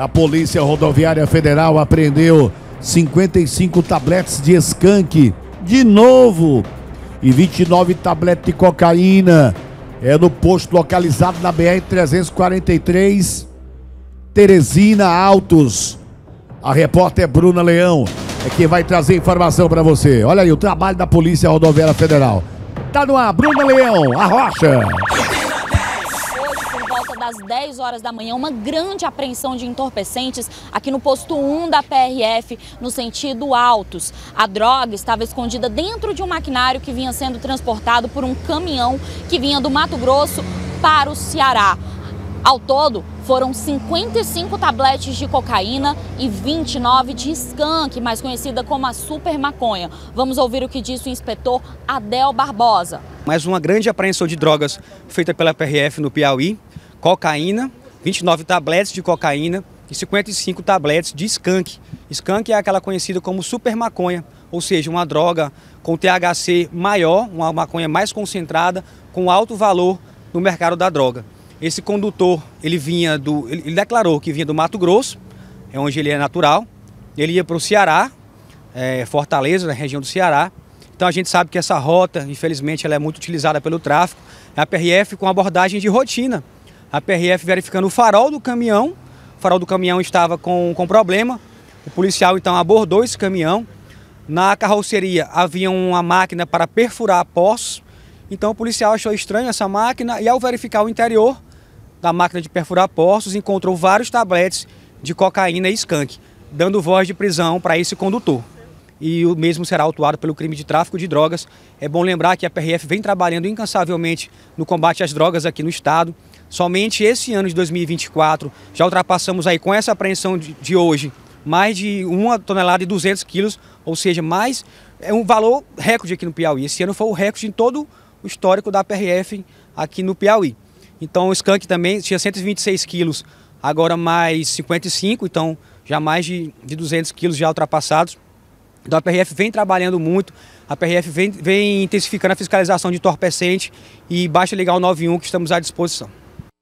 A Polícia Rodoviária Federal apreendeu 55 tabletes de skunk, de novo, e 29 tabletes de cocaína. É no posto localizado na BR-343, Teresina Altos. A repórter Bruna Leão é quem vai trazer informação para você. Olha aí o trabalho da Polícia Rodoviária Federal. Tá no ar, Bruna Leão, a rocha às 10 horas da manhã, uma grande apreensão de entorpecentes aqui no posto 1 da PRF, no sentido Altos. A droga estava escondida dentro de um maquinário que vinha sendo transportado por um caminhão que vinha do Mato Grosso para o Ceará. Ao todo, foram 55 tabletes de cocaína e 29 de skunk, mais conhecida como a super maconha. Vamos ouvir o que disse o inspetor Adel Barbosa. Mais uma grande apreensão de drogas feita pela PRF no Piauí cocaína, 29 tabletes de cocaína e 55 tabletes de skunk. Skunk é aquela conhecida como super maconha, ou seja, uma droga com THC maior, uma maconha mais concentrada, com alto valor no mercado da droga. Esse condutor, ele vinha do, ele declarou que vinha do Mato Grosso, é onde ele é natural. Ele ia para o Ceará, é, Fortaleza, na região do Ceará. Então a gente sabe que essa rota, infelizmente, ela é muito utilizada pelo tráfico. É a PRF com abordagem de rotina a PRF verificando o farol do caminhão. O farol do caminhão estava com, com problema. O policial então abordou esse caminhão. Na carroceria havia uma máquina para perfurar poços. Então o policial achou estranho essa máquina e ao verificar o interior da máquina de perfurar poços, encontrou vários tabletes de cocaína e skunk, dando voz de prisão para esse condutor e o mesmo será autuado pelo crime de tráfico de drogas. É bom lembrar que a PRF vem trabalhando incansavelmente no combate às drogas aqui no estado. Somente esse ano de 2024 já ultrapassamos aí com essa apreensão de, de hoje mais de uma tonelada e 200 quilos, ou seja, mais é um valor recorde aqui no Piauí. Esse ano foi o recorde em todo o histórico da PRF aqui no Piauí. Então o skunk também tinha 126 quilos, agora mais 55, então já mais de, de 200 quilos já ultrapassados. Então a PRF vem trabalhando muito, a PRF vem, vem intensificando a fiscalização de entorpecente e baixa legal 91 que estamos à disposição.